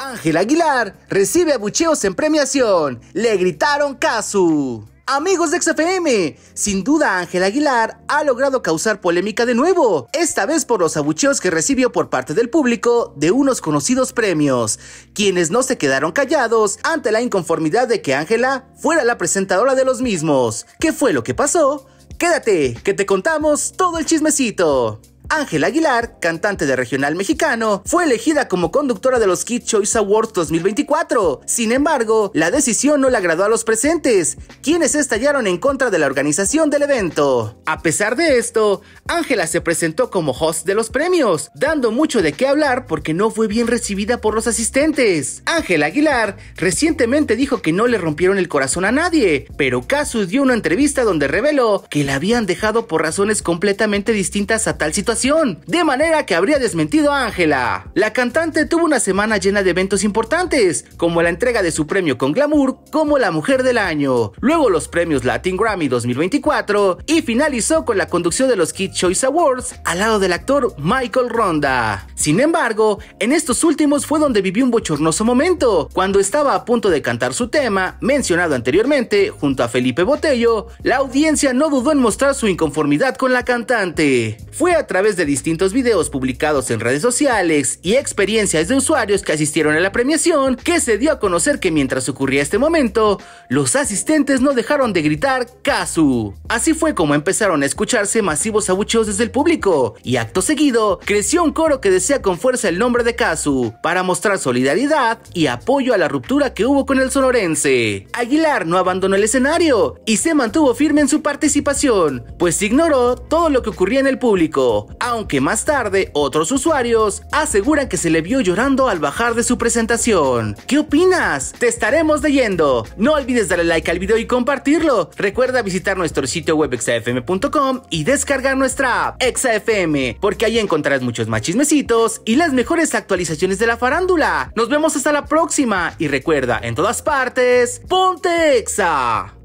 Ángela Aguilar recibe abucheos en premiación. Le gritaron Casu. Amigos de XFM, sin duda Ángela Aguilar ha logrado causar polémica de nuevo, esta vez por los abucheos que recibió por parte del público de unos conocidos premios, quienes no se quedaron callados ante la inconformidad de que Ángela fuera la presentadora de los mismos. ¿Qué fue lo que pasó? Quédate, que te contamos todo el chismecito. Ángela Aguilar, cantante de regional mexicano, fue elegida como conductora de los Kid Choice Awards 2024. Sin embargo, la decisión no le agradó a los presentes, quienes estallaron en contra de la organización del evento. A pesar de esto, Ángela se presentó como host de los premios, dando mucho de qué hablar porque no fue bien recibida por los asistentes. Ángela Aguilar recientemente dijo que no le rompieron el corazón a nadie, pero Casus dio una entrevista donde reveló que la habían dejado por razones completamente distintas a tal situación de manera que habría desmentido a Ángela. La cantante tuvo una semana llena de eventos importantes, como la entrega de su premio con glamour como la mujer del año, luego los premios Latin Grammy 2024 y finalizó con la conducción de los Kid Choice Awards al lado del actor Michael Ronda. Sin embargo, en estos últimos fue donde vivió un bochornoso momento, cuando estaba a punto de cantar su tema, mencionado anteriormente, junto a Felipe Botello, la audiencia no dudó en mostrar su inconformidad con la cantante. Fue a través de distintos videos publicados en redes sociales y experiencias de usuarios que asistieron a la premiación, que se dio a conocer que mientras ocurría este momento, los asistentes no dejaron de gritar Kazu. Así fue como empezaron a escucharse masivos abucheos desde el público, y acto seguido, creció un coro que decía con fuerza el nombre de Kazu, para mostrar solidaridad y apoyo a la ruptura que hubo con el sonorense. Aguilar no abandonó el escenario y se mantuvo firme en su participación, pues ignoró todo lo que ocurría en el público, aunque más tarde otros usuarios aseguran que se le vio llorando al bajar de su presentación. ¿Qué opinas? Te estaremos leyendo. No olvides darle like al video y compartirlo. Recuerda visitar nuestro sitio web exafm.com y descargar nuestra app exafm, porque ahí encontrarás muchos más chismecitos y las mejores actualizaciones de la farándula. Nos vemos hasta la próxima y recuerda, en todas partes, ponte exa.